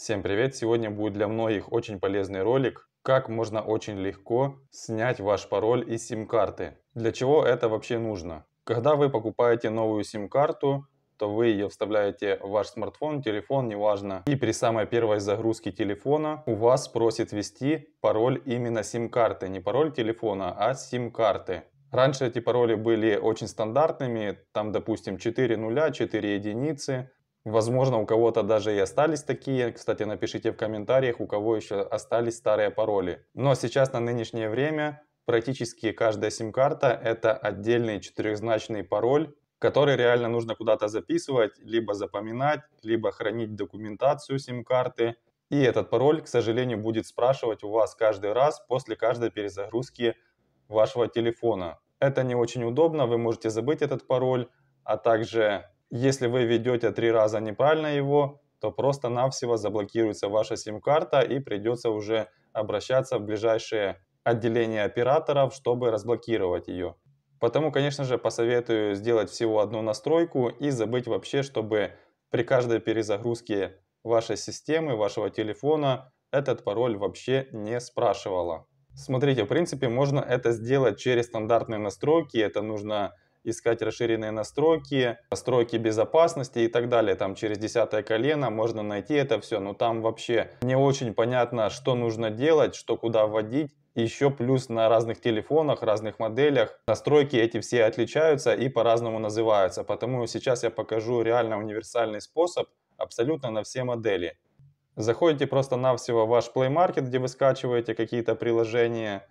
Всем привет! Сегодня будет для многих очень полезный ролик, как можно очень легко снять ваш пароль из сим-карты. Для чего это вообще нужно? Когда вы покупаете новую сим-карту, то вы ее вставляете в ваш смартфон, телефон, неважно. И при самой первой загрузке телефона у вас просит ввести пароль именно сим-карты. Не пароль телефона, а сим-карты. Раньше эти пароли были очень стандартными, там, допустим, 4 нуля, 4 единицы, Возможно, у кого-то даже и остались такие. Кстати, напишите в комментариях, у кого еще остались старые пароли. Но сейчас на нынешнее время практически каждая сим-карта это отдельный четырехзначный пароль, который реально нужно куда-то записывать, либо запоминать, либо хранить документацию сим-карты. И этот пароль, к сожалению, будет спрашивать у вас каждый раз после каждой перезагрузки вашего телефона. Это не очень удобно, вы можете забыть этот пароль, а также если вы ведете три раза неправильно его, то просто-навсего заблокируется ваша сим-карта и придется уже обращаться в ближайшее отделение операторов, чтобы разблокировать ее. Потому, конечно же, посоветую сделать всего одну настройку и забыть вообще, чтобы при каждой перезагрузке вашей системы, вашего телефона, этот пароль вообще не спрашивала. Смотрите, в принципе, можно это сделать через стандартные настройки. Это нужно искать расширенные настройки, настройки безопасности и так далее. Там через десятое колено можно найти это все, но там вообще не очень понятно, что нужно делать, что куда вводить. Еще плюс на разных телефонах, разных моделях настройки эти все отличаются и по-разному называются. Поэтому сейчас я покажу реально универсальный способ абсолютно на все модели. Заходите просто-навсего в ваш Play Market, где вы скачиваете какие-то приложения.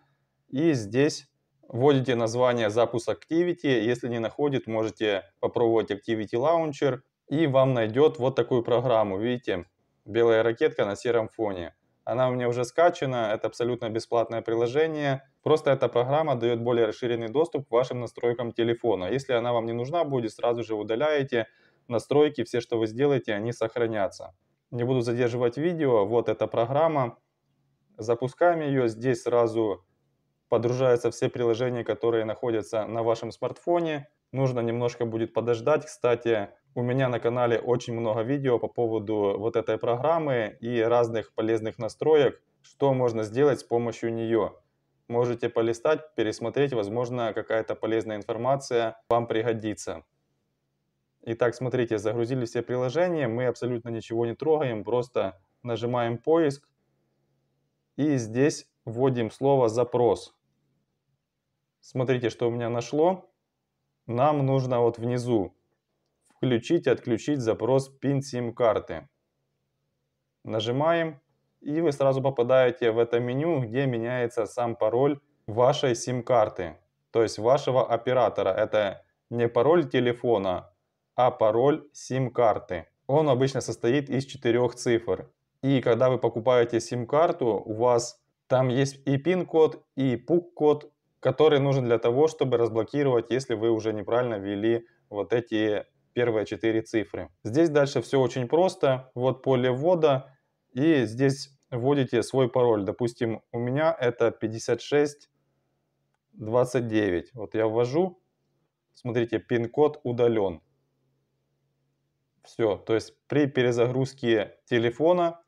И здесь Вводите название запуск Activity. Если не находит, можете попробовать Activity Launcher. И вам найдет вот такую программу. Видите, белая ракетка на сером фоне. Она у меня уже скачана, это абсолютно бесплатное приложение. Просто эта программа дает более расширенный доступ к вашим настройкам телефона. Если она вам не нужна будет, сразу же удаляете настройки, все, что вы сделаете, они сохранятся. Не буду задерживать видео, вот эта программа. Запускаем ее, здесь сразу Подружаются все приложения, которые находятся на вашем смартфоне. Нужно немножко будет подождать. Кстати, у меня на канале очень много видео по поводу вот этой программы и разных полезных настроек, что можно сделать с помощью нее. Можете полистать, пересмотреть, возможно, какая-то полезная информация вам пригодится. Итак, смотрите, загрузили все приложения, мы абсолютно ничего не трогаем, просто нажимаем поиск, и здесь вводим слово «запрос». Смотрите, что у меня нашло. Нам нужно вот внизу включить, отключить запрос PIN сим-карты. Нажимаем, и вы сразу попадаете в это меню, где меняется сам пароль вашей сим-карты, то есть вашего оператора. Это не пароль телефона, а пароль сим-карты. Он обычно состоит из четырех цифр. И когда вы покупаете сим-карту, у вас там есть и пин-код, и пук-код, который нужен для того, чтобы разблокировать, если вы уже неправильно ввели вот эти первые четыре цифры. Здесь дальше все очень просто. Вот поле ввода, и здесь вводите свой пароль. Допустим, у меня это 5629. Вот я ввожу, смотрите, пин-код удален. Все, то есть при перезагрузке телефона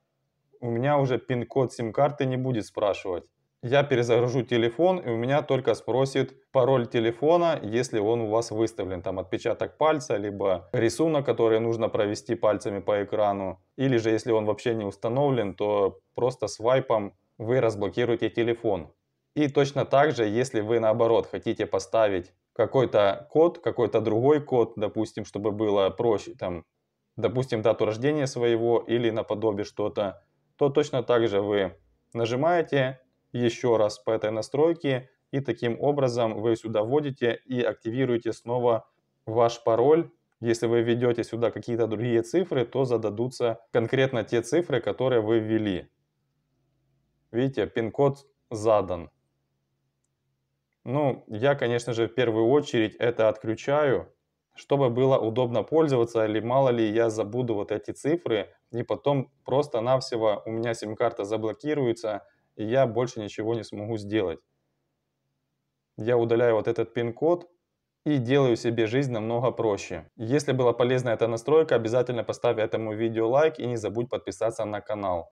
у меня уже пин-код сим-карты не будет спрашивать. Я перезагружу телефон, и у меня только спросит пароль телефона, если он у вас выставлен. Там отпечаток пальца, либо рисунок, который нужно провести пальцами по экрану. Или же, если он вообще не установлен, то просто свайпом вы разблокируете телефон. И точно так же, если вы наоборот хотите поставить какой-то код, какой-то другой код, допустим, чтобы было проще, там, допустим, дату рождения своего или наподобие что-то, то точно так же вы нажимаете еще раз по этой настройке, и таким образом вы сюда вводите и активируете снова ваш пароль. Если вы введете сюда какие-то другие цифры, то зададутся конкретно те цифры, которые вы ввели. Видите, пин-код задан. Ну, я, конечно же, в первую очередь это отключаю, чтобы было удобно пользоваться, или мало ли я забуду вот эти цифры, и потом просто-навсего у меня сим-карта заблокируется, и я больше ничего не смогу сделать. Я удаляю вот этот пин-код, и делаю себе жизнь намного проще. Если была полезна эта настройка, обязательно поставь этому видео лайк и не забудь подписаться на канал.